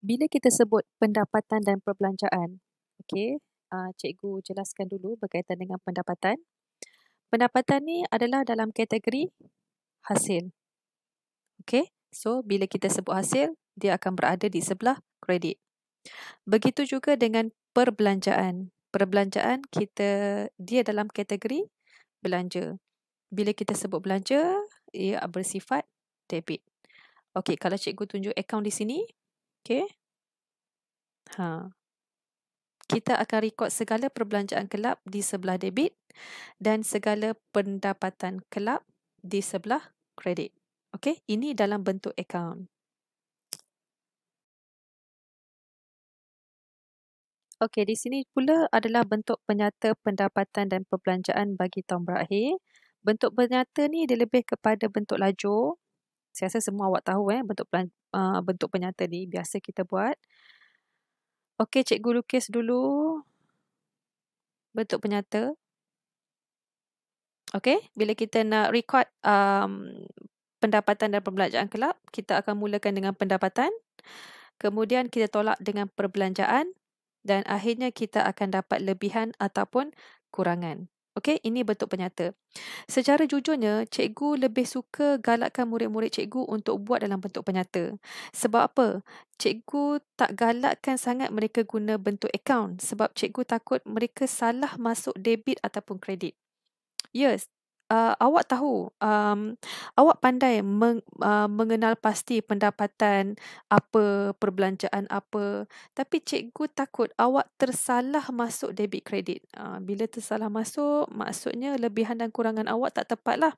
bila kita sebut pendapatan dan perbelanjaan, okay, uh, ah, cikgu jelaskan dulu berkaitan dengan pendapatan. Pendapatan ni adalah dalam kategori hasil. Okay, so bila kita sebut hasil, dia akan berada di sebelah kredit. Begitu juga dengan perbelanjaan. Perbelanjaan kita, dia dalam kategori belanja. Bila kita sebut belanja, ia bersifat debit. Okey, kalau cikgu tunjuk akaun di sini, Okay. Ha. Kita akan rekod segala perbelanjaan kelab di sebelah debit dan segala pendapatan kelab di sebelah kredit. Okay. Ini dalam bentuk akaun. Okey, di sini pula adalah bentuk penyata pendapatan dan perbelanjaan bagi tahun berakhir. Bentuk penyata ni dia lebih kepada bentuk lajur saya rasa semua awak tahu eh bentuk pelan, uh, bentuk penyata ni biasa kita buat. Okey, cikgu lukis dulu bentuk penyata. Okey, bila kita nak record um, pendapatan dan perbelanjaan kelab, kita akan mulakan dengan pendapatan. Kemudian kita tolak dengan perbelanjaan dan akhirnya kita akan dapat lebihan ataupun kurangan. Okey, ini bentuk penyata. Secara jujurnya, cikgu lebih suka galakkan murid-murid cikgu untuk buat dalam bentuk penyata. Sebab apa? Cikgu tak galakkan sangat mereka guna bentuk akaun sebab cikgu takut mereka salah masuk debit ataupun kredit. Yes, uh, awak tahu um, awak pandai meng, uh, mengenal pasti pendapatan apa perbelanjaan apa tapi cikgu takut awak tersalah masuk debit kredit uh, bila tersalah masuk maksudnya lebihan dan kurangan awak tak tepatlah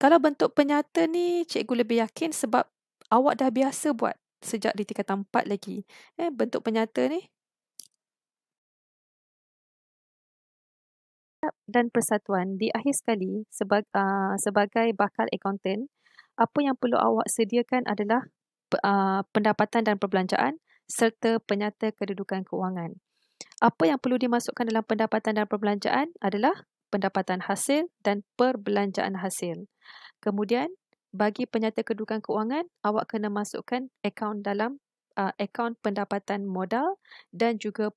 kalau bentuk penyata ni cikgu lebih yakin sebab awak dah biasa buat sejak di tingkatan 4 lagi eh bentuk penyata ni Mantap dan Persatuan di akhir sekali sebagai, uh, sebagai bakal accountant, apa yang perlu awak sediakan adalah uh, pendapatan dan perbelanjaan serta penyata kedudukan keuangan. Apa yang perlu dimasukkan dalam pendapatan dan perbelanjaan adalah pendapatan hasil dan perbelanjaan hasil. Kemudian, bagi penyata kedudukan keuangan, awak kena masukkan akaun dalam uh, akaun pendapatan modal dan juga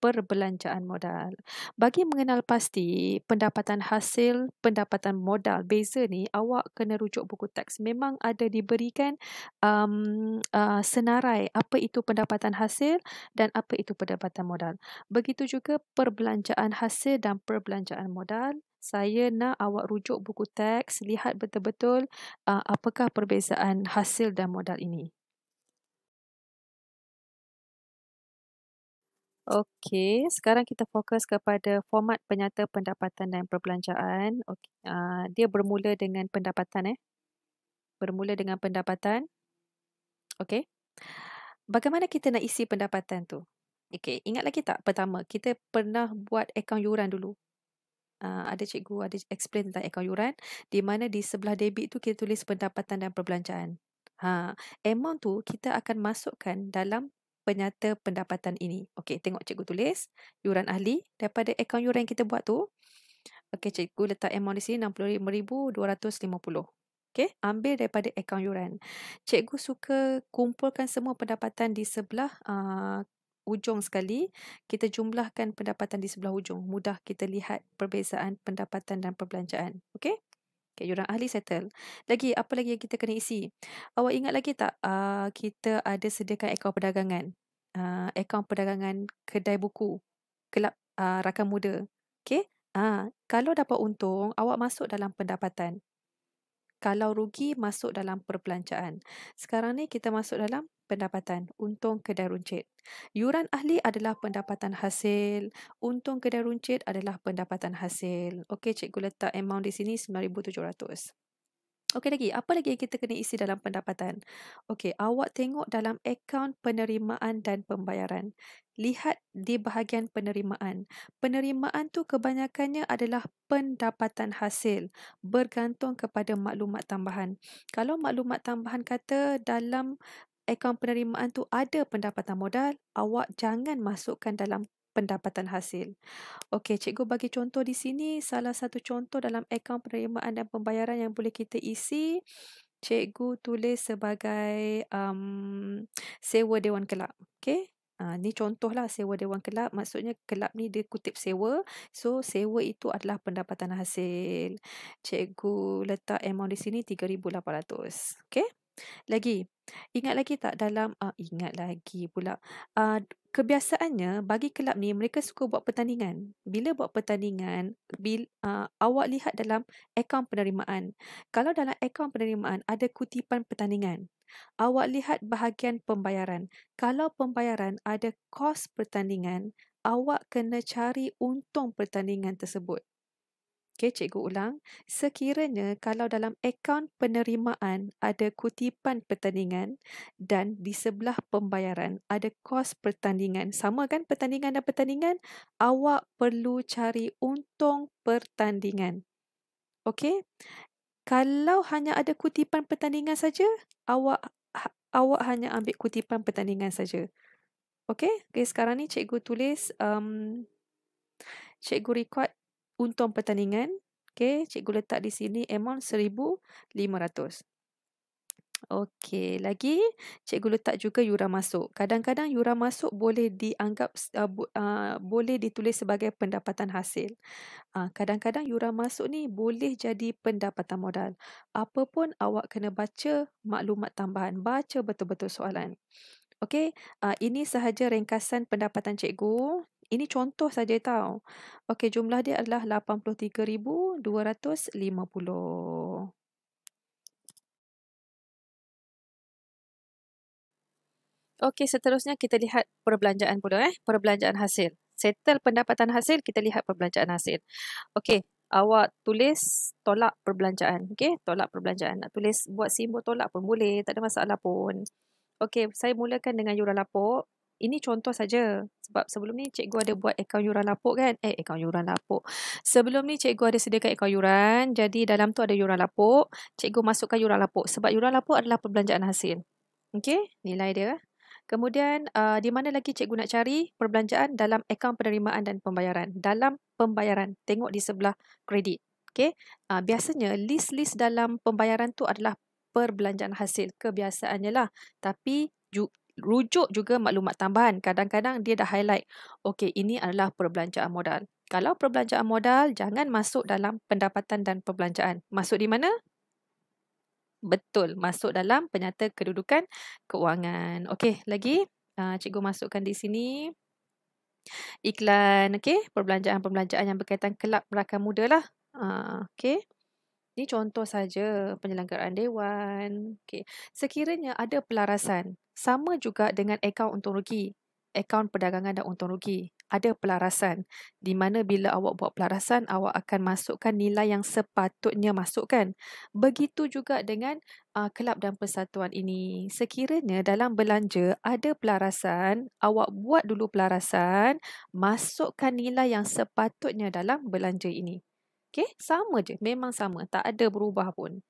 perbelanjaan modal. Bagi mengenal pasti pendapatan hasil, pendapatan modal, beza ni awak kena rujuk buku teks. Memang ada diberikan um, uh, senarai apa itu pendapatan hasil dan apa itu pendapatan modal. Begitu juga perbelanjaan hasil dan perbelanjaan modal. Saya nak awak rujuk buku teks, lihat betul-betul uh, apakah perbezaan hasil dan modal ini. Okey, sekarang kita fokus kepada format penyata pendapatan dan perbelanjaan. Okay. Uh, dia bermula dengan pendapatan. eh, Bermula dengan pendapatan. Okey. Bagaimana kita nak isi pendapatan tu? Okey, ingat lagi tak? Pertama, kita pernah buat akaun yuran dulu. Uh, ada cikgu ada explain tentang akaun yuran. Di mana di sebelah debit tu kita tulis pendapatan dan perbelanjaan. Ha, amount tu kita akan masukkan dalam penyata pendapatan ini. Okey, tengok cikgu tulis. Yuran ahli daripada akaun yuran yang kita buat tu. Okey, cikgu letak amount di sini RM65,250. Okey, ambil daripada akaun yuran. Cikgu suka kumpulkan semua pendapatan di sebelah uh, ujung sekali. Kita jumlahkan pendapatan di sebelah ujung. Mudah kita lihat perbezaan pendapatan dan perbelanjaan. Okey, Okay, orang ahli settle. Lagi, apa lagi yang kita kena isi? Awak ingat lagi tak uh, kita ada sediakan akaun perdagangan? Uh, akaun perdagangan kedai buku, kelab uh, ah, rakan muda. Okay? Uh, kalau dapat untung, awak masuk dalam pendapatan. Kalau rugi, masuk dalam perbelanjaan. Sekarang ni kita masuk dalam pendapatan untung kedai runcit. Yuran ahli adalah pendapatan hasil, untung kedai runcit adalah pendapatan hasil. Okey, cikgu letak amount di sini 9700. Okey lagi, apa lagi yang kita kena isi dalam pendapatan? Okey, awak tengok dalam akaun penerimaan dan pembayaran. Lihat di bahagian penerimaan. Penerimaan tu kebanyakannya adalah pendapatan hasil bergantung kepada maklumat tambahan. Kalau maklumat tambahan kata dalam akaun penerimaan tu ada pendapatan modal, awak jangan masukkan dalam pendapatan hasil. Okey, cikgu bagi contoh di sini, salah satu contoh dalam akaun penerimaan dan pembayaran yang boleh kita isi, cikgu tulis sebagai um, sewa dewan kelab. Okey, Ha, ni contohlah sewa dewan kelab. Maksudnya kelab ni dia kutip sewa. So, sewa itu adalah pendapatan hasil. Cikgu letak amount di sini RM3,800. Okay? Lagi, ingat lagi tak dalam uh, ingat lagi pula uh, kebiasaannya bagi kelab ni mereka suka buat pertandingan. Bila buat pertandingan, bil, uh, awak lihat dalam akaun penerimaan. Kalau dalam akaun penerimaan ada kutipan pertandingan. Awak lihat bahagian pembayaran. Kalau pembayaran ada kos pertandingan, awak kena cari untung pertandingan tersebut. Okey, cikgu ulang. Sekiranya kalau dalam akaun penerimaan ada kutipan pertandingan dan di sebelah pembayaran ada kos pertandingan. Sama kan pertandingan dan pertandingan? Awak perlu cari untung pertandingan. Okey? Kalau hanya ada kutipan pertandingan saja, awak ha, awak hanya ambil kutipan pertandingan saja. Okey? Okey, sekarang ni cikgu tulis um, cikgu record untung pertandingan, okay, cikgu letak di sini amount RM1,500. Okey, lagi cikgu letak juga yuran masuk. Kadang-kadang yuran masuk boleh dianggap uh, bu, uh, boleh ditulis sebagai pendapatan hasil. Ah, kadang-kadang uh, yuran masuk ni boleh jadi pendapatan modal. Apa pun awak kena baca maklumat tambahan, baca betul-betul soalan. Okey, uh, ini sahaja ringkasan pendapatan cikgu. Ini contoh saja tau. Okey, jumlah dia adalah 83,250. Okey, seterusnya kita lihat perbelanjaan pula eh, perbelanjaan hasil. Settle pendapatan hasil, kita lihat perbelanjaan hasil. Okey, awak tulis tolak perbelanjaan. Okey, tolak perbelanjaan. Nak tulis buat simbol tolak pun boleh, tak ada masalah pun. Okey, saya mulakan dengan yuran lapuk ini contoh saja sebab sebelum ni cikgu ada buat akaun yuran lapuk kan eh akaun yuran lapuk sebelum ni cikgu ada sediakan akaun yuran jadi dalam tu ada yuran lapuk cikgu masukkan yuran lapuk sebab yuran lapuk adalah perbelanjaan hasil okey nilai dia kemudian uh, di mana lagi cikgu nak cari perbelanjaan dalam akaun penerimaan dan pembayaran dalam pembayaran tengok di sebelah kredit okey uh, biasanya list-list dalam pembayaran tu adalah perbelanjaan hasil kebiasaannya lah tapi rujuk juga maklumat tambahan. Kadang-kadang dia dah highlight, okey, ini adalah perbelanjaan modal. Kalau perbelanjaan modal, jangan masuk dalam pendapatan dan perbelanjaan. Masuk di mana? Betul, masuk dalam penyata kedudukan keuangan. Okey, lagi uh, cikgu masukkan di sini. Iklan, okey, perbelanjaan-perbelanjaan yang berkaitan kelab rakan muda lah. Uh, ah, okey. Ini contoh saja penyelenggaraan dewan. Okey. Sekiranya ada pelarasan, sama juga dengan akaun untung rugi. Akaun perdagangan dan untung rugi. Ada pelarasan. Di mana bila awak buat pelarasan, awak akan masukkan nilai yang sepatutnya masukkan. Begitu juga dengan uh, kelab dan persatuan ini. Sekiranya dalam belanja ada pelarasan, awak buat dulu pelarasan, masukkan nilai yang sepatutnya dalam belanja ini. Okay? Sama je. Memang sama. Tak ada berubah pun.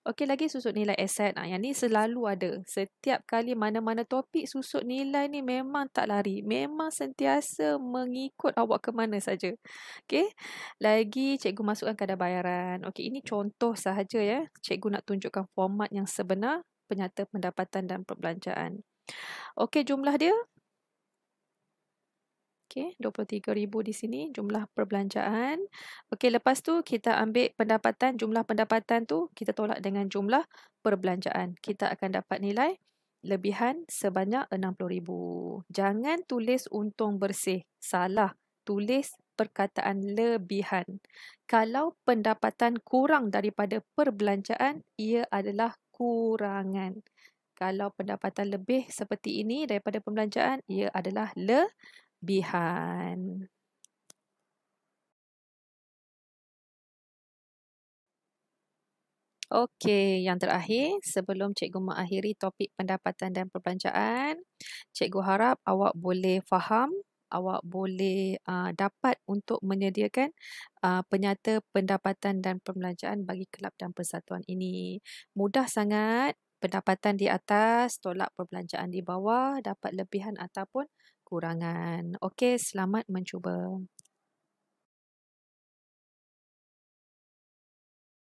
Okey lagi susut nilai aset. Ha, yang ni selalu ada. Setiap kali mana-mana topik susut nilai ni memang tak lari. Memang sentiasa mengikut awak ke mana saja. Okey. Lagi cikgu masukkan kadar bayaran. Okey ini contoh sahaja ya. Cikgu nak tunjukkan format yang sebenar penyata pendapatan dan perbelanjaan. Okey jumlah dia Okey, 23,000 di sini jumlah perbelanjaan. Okey, lepas tu kita ambil pendapatan, jumlah pendapatan tu kita tolak dengan jumlah perbelanjaan. Kita akan dapat nilai lebihan sebanyak 60,000. Jangan tulis untung bersih, salah. Tulis perkataan lebihan. Kalau pendapatan kurang daripada perbelanjaan, ia adalah kurangan. Kalau pendapatan lebih seperti ini daripada perbelanjaan, ia adalah le Bihan. Okey, yang terakhir sebelum cikgu mengakhiri topik pendapatan dan perbelanjaan, cikgu harap awak boleh faham, awak boleh uh, dapat untuk menyediakan uh, penyata pendapatan dan perbelanjaan bagi kelab dan persatuan ini. Mudah sangat, pendapatan di atas, tolak perbelanjaan di bawah, dapat lebihan ataupun kekurangan. Okey, selamat mencuba.